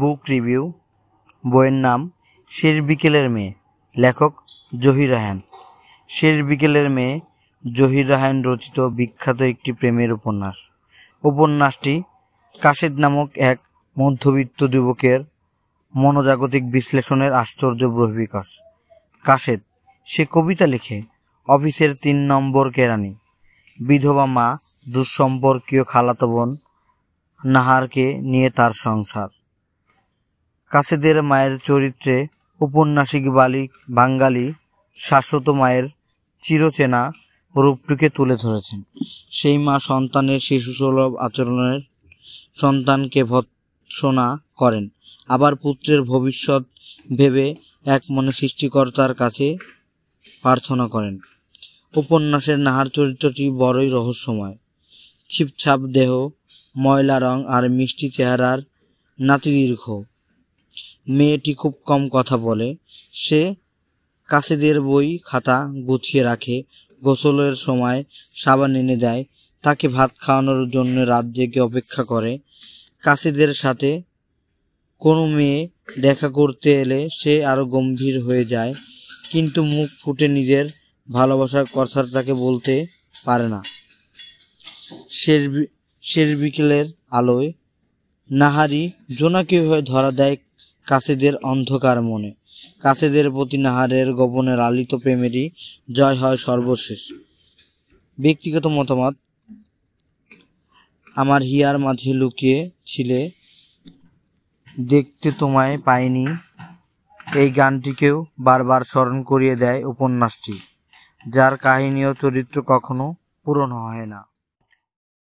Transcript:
বুক review বইয়ের নাম শের বিকেলের মেয়ে লেখক জহির রাহান শের বিকেলের মেয়ে জহির রাহান রচিত বিখ্যাত একটি প্রেমের উপন্যাস উপন্যাসটি কাশেদ নামক এক মধ্যবিত্ত যুবকের মনোজাগতিক বিশ্লেষণের আশ্চর্য বহিবিকাশ কাশেদ সে কবিতা লিখে অফিসের তিন নম্বর কেরানি বিধবা মা দুঃসম্পর্কীয় খালাতবন নাহারকে নিয়ে তার সংসার কাসেদের মায়ের চরিত্রে উপন্যাসিক বালিক বাঙালি শাশ্বত মায়ের চিরচেনা রূপটিকে তুলে ধরেছেন সেই মা সন্তানের শিশুসুলভ আচরণের সন্তানকে ভৎসনা করেন আবার পুত্রের ভবিষ্যৎ ভেবে এক মনে সৃষ্টিকর্তার কাছে প্রার্থনা করেন উপন্যাসের নাহার চরিত্রটি বড়ই রহস্যময় ছিপছাপ দেহ ময়লা রং আর মিষ্টি চেহারার নাতিদীর্ঘ মেয়েটি খুব কম কথা বলে সে কাছেদের বই খাতা গুছিয়ে রাখে গোসলের সময় সাবান এনে দেয় তাকে ভাত খাওয়ানোর জন্য রাত জেগে অপেক্ষা করে কাছেদের সাথে কোনো মেয়ে দেখা করতে এলে সে আরও গম্ভীর হয়ে যায় কিন্তু মুখ ফুটে নিজের ভালোবাসার কথা তাকে বলতে পারে না শের শের বিকেলের আলোয় নাহারি জোনাকি হয়ে ধরা দেয় কাছেদের অন্ধকার মনে কাছেদের প্রতি নাহারের গোপনের আলিত প্রেমেরই জয় হয় সর্বশেষ ব্যক্তিগত মতামত আমার হিয়ার মাঝে লুকিয়ে ছিলে দেখতে তোমায় পাইনি এই গানটিকেও বারবার স্মরণ করিয়ে দেয় উপন্যাসটি যার কাহিনী ও চরিত্র কখনো পূরণ হয় না